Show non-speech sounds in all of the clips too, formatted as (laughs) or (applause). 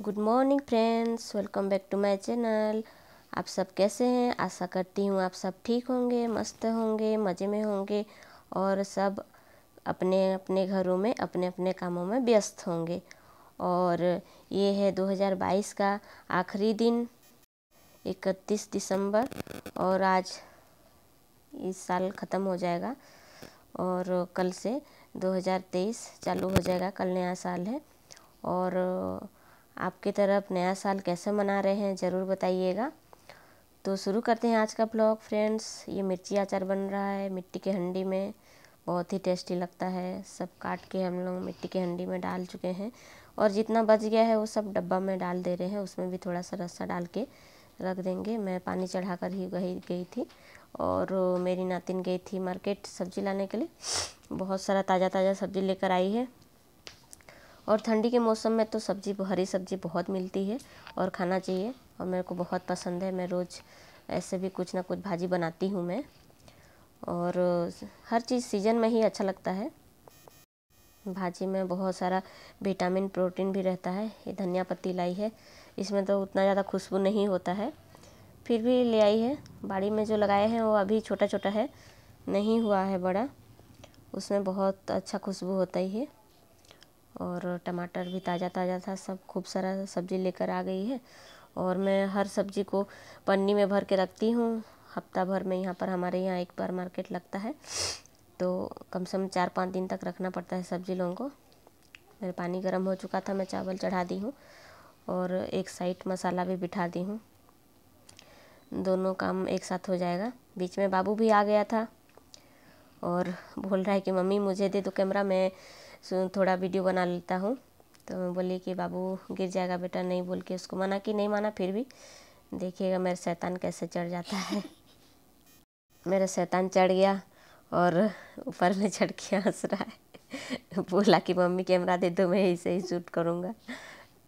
good morning friends welcome back to my channel आप सब कैसे हैं आशा करती हूँ आप सब ठीक होंगे मस्त होंगे मज़े में होंगे और सब अपने अपने घरों में अपने अपने कामों में व्यस्त होंगे और ये है 2022 का आखिरी दिन 31 दिसंबर और आज इस साल ख़त्म हो जाएगा और कल से 2023 चालू हो जाएगा कल नया साल है और आपके तरफ नया साल कैसे मना रहे हैं ज़रूर बताइएगा तो शुरू करते हैं आज का ब्लॉग फ्रेंड्स ये मिर्ची अचार बन रहा है मिट्टी के हंडी में बहुत ही टेस्टी लगता है सब काट के हम लोग मिट्टी के हंडी में डाल चुके हैं और जितना बच गया है वो सब डब्बा में डाल दे रहे हैं उसमें भी थोड़ा सा रस्सा डाल के रख देंगे मैं पानी चढ़ा कर ही गई गई थी और मेरी नातिन गई थी मार्केट सब्जी लाने के लिए बहुत सारा ताज़ा ताज़ा सब्जी लेकर आई है और ठंडी के मौसम में तो सब्ज़ी हरी सब्ज़ी बहुत मिलती है और खाना चाहिए और मेरे को बहुत पसंद है मैं रोज़ ऐसे भी कुछ ना कुछ भाजी बनाती हूँ मैं और हर चीज़ सीजन में ही अच्छा लगता है भाजी में बहुत सारा विटामिन प्रोटीन भी रहता है ये धनिया पत्ती लाई है इसमें तो उतना ज़्यादा खुशबू नहीं होता है फिर भी ले आई है बाड़ी में जो लगाए हैं वो अभी छोटा छोटा है नहीं हुआ है बड़ा उसमें बहुत अच्छा खुशबू होता ही है और टमाटर भी ताज़ा ताज़ा था सब खूब सारा सब्ज़ी लेकर आ गई है और मैं हर सब्ज़ी को पन्नी में भर के रखती हूँ हफ्ता भर में यहाँ पर हमारे यहाँ एक बार मार्केट लगता है तो कम से कम चार पाँच दिन तक रखना पड़ता है सब्ज़ी लोगों को मेरा पानी गर्म हो चुका था मैं चावल चढ़ा दी हूँ और एक साइड मसाला भी बिठा दी हूँ दोनों काम एक साथ हो जाएगा बीच में बाबू भी आ गया था और बोल रहा है कि मम्मी मुझे दे दो कैमरा मैं थोड़ा वीडियो बना लेता हूँ तो मैं बोली कि बाबू गिर जाएगा बेटा नहीं बोल के उसको माना कि नहीं माना फिर भी देखिएगा मेरा शैतान कैसे चढ़ जाता है (laughs) मेरा शैतान चढ़ गया और ऊपर में चढ़ के हंस रहा है (laughs) बोला कि मम्मी कैमरा दे दो मैं इसे ही शूट करूँगा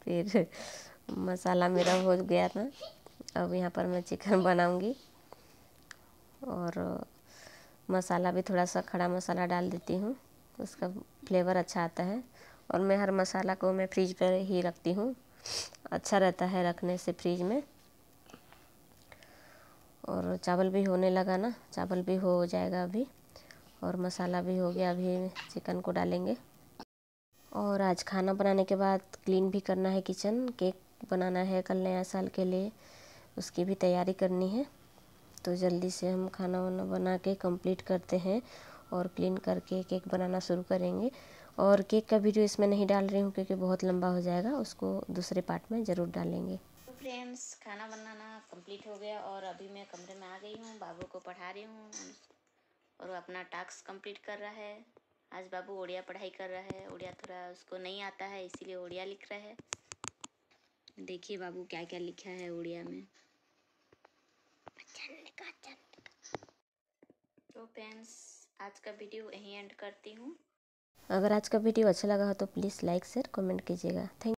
फिर मसाला मेरा हो गया था अब यहाँ पर मैं चिकन बनाऊँगी और मसाला भी थोड़ा सा खड़ा मसाला डाल देती हूँ उसका फ्लेवर अच्छा आता है और मैं हर मसाला को मैं फ्रीज पर ही रखती हूँ अच्छा रहता है रखने से फ्रिज में और चावल भी होने लगा ना चावल भी हो जाएगा अभी और मसाला भी हो गया अभी चिकन को डालेंगे और आज खाना बनाने के बाद क्लीन भी करना है किचन केक बनाना है कल नया साल के लिए उसकी भी तैयारी करनी है तो जल्दी से हम खाना वाना बना के कंप्लीट करते हैं और क्लीन करके केक बनाना शुरू करेंगे और केक का वीडियो इसमें नहीं डाल रही हूँ क्योंकि बहुत लंबा हो जाएगा उसको दूसरे पार्ट में ज़रूर डालेंगे फ्रेंड्स खाना बनाना कंप्लीट हो गया और अभी मैं कमरे में आ गई हूँ बाबू को पढ़ा रही हूँ और वो अपना टास्क कंप्लीट कर रहा है आज बाबू ओडिया पढ़ाई कर रहा है ओडिया थोड़ा उसको नहीं आता है इसीलिए ओडिया लिख रहा है देखिए बाबू क्या क्या लिखा है ओडिया में तो फ्रेंड्स आज का वीडियो यहीं एंड करती हूँ अगर आज का वीडियो अच्छा लगा हो तो प्लीज़ लाइक शेयर कमेंट कीजिएगा थैंक